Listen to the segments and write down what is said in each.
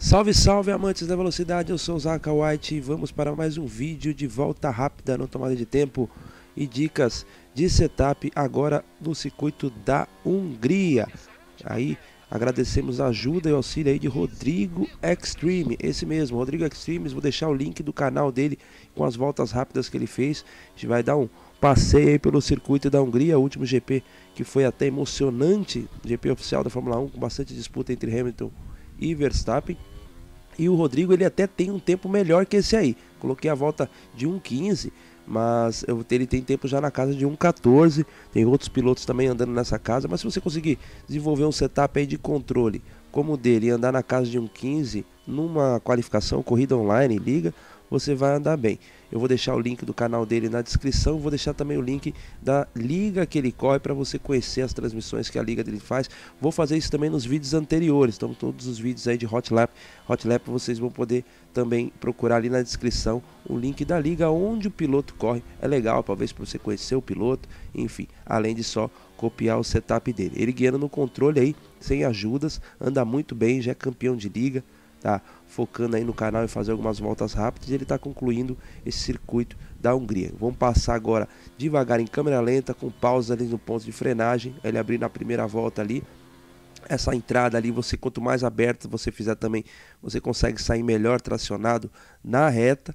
Salve, salve amantes da velocidade, eu sou Zaka White e vamos para mais um vídeo de volta rápida no tomada de tempo e dicas de setup agora no circuito da Hungria. Aí agradecemos a ajuda e auxílio aí de Rodrigo Extreme, esse mesmo, Rodrigo Extreme, vou deixar o link do canal dele com as voltas rápidas que ele fez, a gente vai dar um passeio aí pelo circuito da Hungria, o último GP que foi até emocionante, GP oficial da Fórmula 1 com bastante disputa entre Hamilton e e Verstappen. E o Rodrigo ele até tem um tempo melhor que esse aí. Coloquei a volta de 1,15, mas eu, ele tem tempo já na casa de 1,14. Tem outros pilotos também andando nessa casa. Mas se você conseguir desenvolver um setup aí de controle como o dele e andar na casa de 1,15 numa qualificação, corrida online, liga, você vai andar bem. Eu vou deixar o link do canal dele na descrição, vou deixar também o link da liga que ele corre para você conhecer as transmissões que a liga dele faz. Vou fazer isso também nos vídeos anteriores, então todos os vídeos aí de Hot Lap, Hot Lap vocês vão poder também procurar ali na descrição o link da liga onde o piloto corre. É legal, talvez para você conhecer o piloto, enfim, além de só copiar o setup dele. Ele guiando no controle aí, sem ajudas, anda muito bem, já é campeão de liga tá focando aí no canal e fazer algumas voltas rápidas. ele está concluindo esse circuito da Hungria. Vamos passar agora devagar em câmera lenta, com pausa ali no ponto de frenagem. Ele abriu na primeira volta ali. Essa entrada ali, você quanto mais aberto você fizer também, você consegue sair melhor tracionado na reta.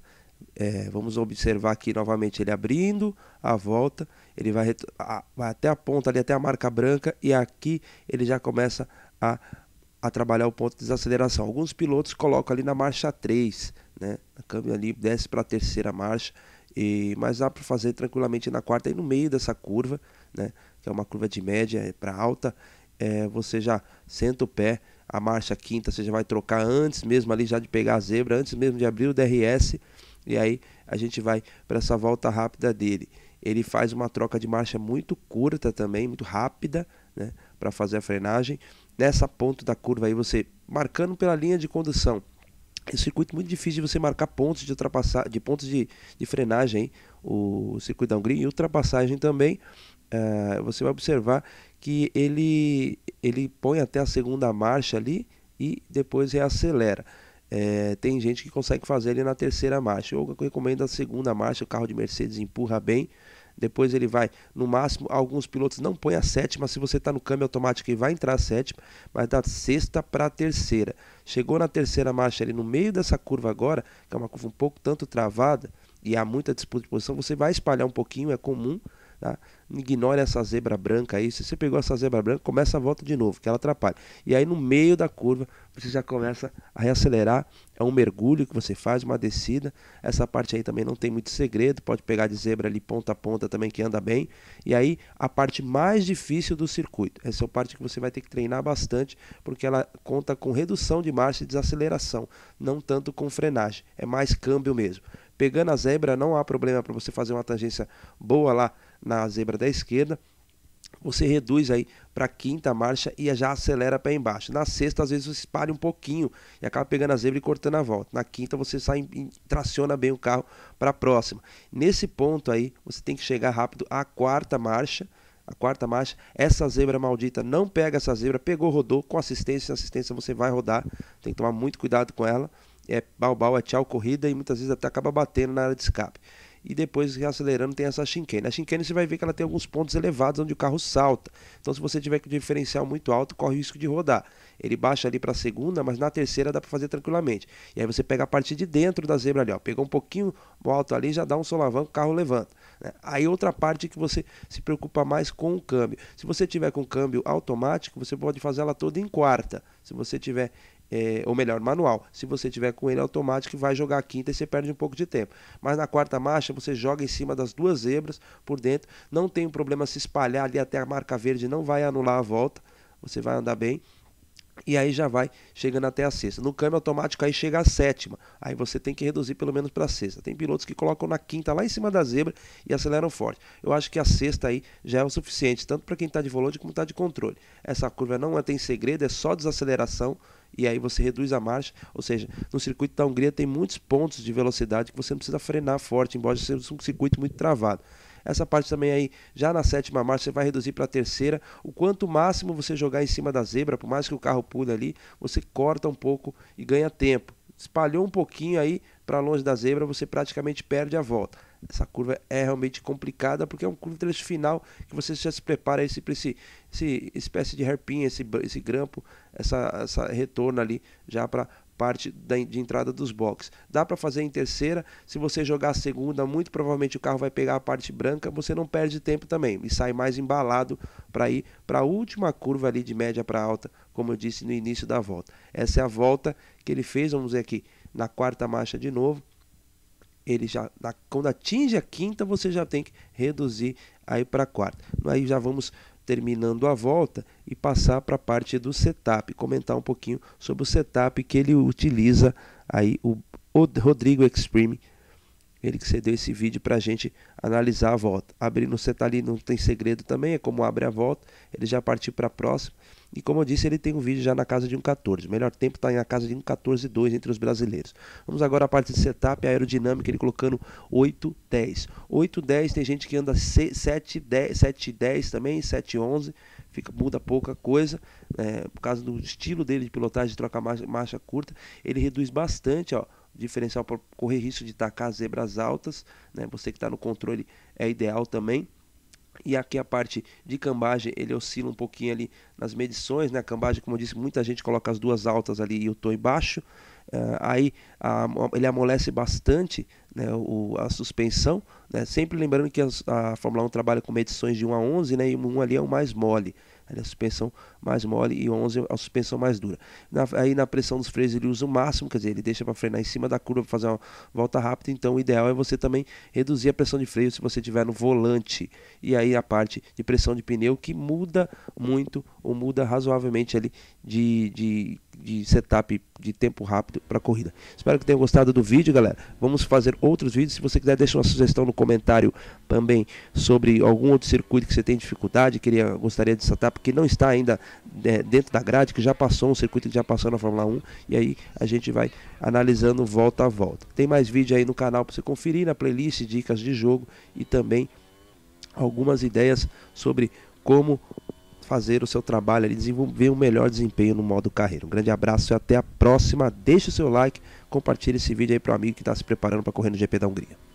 É, vamos observar aqui novamente ele abrindo a volta, ele vai, a, vai até a ponta ali, até a marca branca, e aqui ele já começa a a trabalhar o ponto de desaceleração. Alguns pilotos colocam ali na marcha 3, né? A câmbio ali desce para a terceira marcha, e, mas dá para fazer tranquilamente na quarta e no meio dessa curva, né? Que é uma curva de média é para alta, é, você já senta o pé, a marcha quinta você já vai trocar antes mesmo ali já de pegar a zebra, antes mesmo de abrir o DRS, e aí a gente vai para essa volta rápida dele ele faz uma troca de marcha muito curta também, muito rápida, né, para fazer a frenagem. Nessa ponta da curva aí você marcando pela linha de condução. É um circuito muito difícil de você marcar pontos de ultrapassar, de pontos de, de frenagem, hein? o circuito da Hungria e ultrapassagem também. Uh, você vai observar que ele ele põe até a segunda marcha ali e depois reacelera. É, tem gente que consegue fazer ele na terceira marcha. Eu recomendo a segunda marcha, o carro de Mercedes empurra bem. Depois ele vai, no máximo, alguns pilotos não põem a sétima. Se você está no câmbio automático, ele vai entrar a sétima, mas da sexta para a terceira. Chegou na terceira marcha ali no meio dessa curva agora, que é uma curva um pouco tanto travada e há muita disputa de posição, você vai espalhar um pouquinho, é comum Tá? Ignore essa zebra branca aí. Se você pegou essa zebra branca, começa a volta de novo, que ela atrapalha. E aí no meio da curva você já começa a reacelerar. É um mergulho que você faz, uma descida. Essa parte aí também não tem muito segredo. Pode pegar de zebra ali ponta a ponta também que anda bem. E aí a parte mais difícil do circuito. Essa é a parte que você vai ter que treinar bastante, porque ela conta com redução de marcha e desaceleração, não tanto com frenagem. É mais câmbio mesmo. Pegando a zebra não há problema para você fazer uma tangência boa lá na zebra da esquerda, você reduz aí para quinta marcha e já acelera pé embaixo. Na sexta, às vezes você espalha um pouquinho e acaba pegando a zebra e cortando a volta. Na quinta, você sai e traciona bem o carro para a próxima. Nesse ponto aí, você tem que chegar rápido à quarta marcha. A quarta marcha, essa zebra maldita não pega essa zebra, pegou, rodou, com assistência, assistência você vai rodar, tem que tomar muito cuidado com ela. É balbal, é tchau corrida e muitas vezes até acaba batendo na área de escape e depois reacelerando tem essa chicane. A chicane você vai ver que ela tem alguns pontos elevados onde o carro salta. Então se você tiver com diferencial muito alto, corre o risco de rodar. Ele baixa ali para a segunda, mas na terceira dá para fazer tranquilamente. E aí você pega a parte de dentro da zebra ali, ó, pegou um pouquinho alto ali, já dá um solavanco, o carro levanta. Né? Aí outra parte que você se preocupa mais com o câmbio. Se você tiver com câmbio automático, você pode fazer ela toda em quarta. Se você tiver é, ou melhor, manual. Se você tiver com ele é automático, vai jogar a quinta e você perde um pouco de tempo. Mas na quarta marcha, você joga em cima das duas zebras por dentro, não tem um problema se espalhar ali até a marca verde, não vai anular a volta, você vai andar bem. E aí já vai chegando até a sexta. No câmbio automático aí chega a sétima. Aí você tem que reduzir pelo menos para a sexta. Tem pilotos que colocam na quinta lá em cima da zebra e aceleram forte. Eu acho que a sexta aí já é o suficiente, tanto para quem está de volante como está de controle. Essa curva não é, tem segredo, é só desaceleração e aí você reduz a marcha. Ou seja, no circuito da Hungria tem muitos pontos de velocidade que você não precisa frenar forte, embora seja um circuito muito travado. Essa parte também aí, já na sétima marcha, você vai reduzir para a terceira. O quanto máximo você jogar em cima da zebra, por mais que o carro pule ali, você corta um pouco e ganha tempo. Espalhou um pouquinho aí para longe da zebra, você praticamente perde a volta essa curva é realmente complicada porque é um curva trecho final que você já se prepara esse, esse, esse espécie de hairpin, esse, esse grampo, essa, essa retorno ali já para parte da, de entrada dos boxes. Dá para fazer em terceira, se você jogar a segunda, muito provavelmente o carro vai pegar a parte branca, você não perde tempo também e sai mais embalado para ir para a última curva ali de média para alta, como eu disse no início da volta. Essa é a volta que ele fez, vamos ver aqui, na quarta marcha de novo ele já quando atinge a quinta, você já tem que reduzir aí para a quarta. Aí já vamos terminando a volta e passar para a parte do setup, comentar um pouquinho sobre o setup que ele utiliza aí o, o Rodrigo Extreme, ele que cedeu esse vídeo para a gente analisar a volta. Abrindo o setup ali não tem segredo também, é como abre a volta, ele já partiu para a próxima. E como eu disse, ele tem um vídeo já na casa de 1,14. O melhor tempo está na casa de 1,14,2 entre os brasileiros. Vamos agora à parte de setup aerodinâmica, ele colocando 8,10. 8,10 tem gente que anda 7,10 também, 7,11. Fica, muda pouca coisa, é, por causa do estilo dele de pilotagem, de troca marcha, marcha curta, ele reduz bastante, ó, diferencial para correr risco de tacar zebras altas, né? Você que está no controle é ideal também. E aqui a parte de cambagem, ele oscila um pouquinho ali nas medições, né? A cambagem, como eu disse, muita gente coloca as duas altas ali e o tom baixo. Uh, eh, aí a, ele amolece bastante né, o, a suspensão, né? sempre lembrando que a Fórmula 1 trabalha com medições de 1 a 11 né, e 1 ali é o mais mole. Aí a suspensão mais mole e 11 a suspensão mais dura. Na, aí na pressão dos freios ele usa o máximo, quer dizer, ele deixa para frear em cima da curva para fazer uma volta rápida. Então o ideal é você também reduzir a pressão de freio se você tiver no volante. E aí a parte de pressão de pneu que muda muito ou muda razoavelmente ali de, de de setup de tempo rápido para corrida. Espero que tenham gostado do vídeo, galera. Vamos fazer outros vídeos. Se você quiser deixe uma sugestão no comentário também sobre algum outro circuito que você tem dificuldade, queria gostaria de setup que não está ainda é, dentro da grade, que já passou um circuito que já passou na Fórmula 1, e aí a gente vai analisando volta a volta. Tem mais vídeo aí no canal para você conferir na playlist dicas de jogo e também algumas ideias sobre como fazer o seu trabalho e desenvolver um melhor desempenho no modo carreira. Um grande abraço e até a próxima. Deixe o seu like, compartilhe esse vídeo aí para o amigo que está se preparando para correr no GP da Hungria.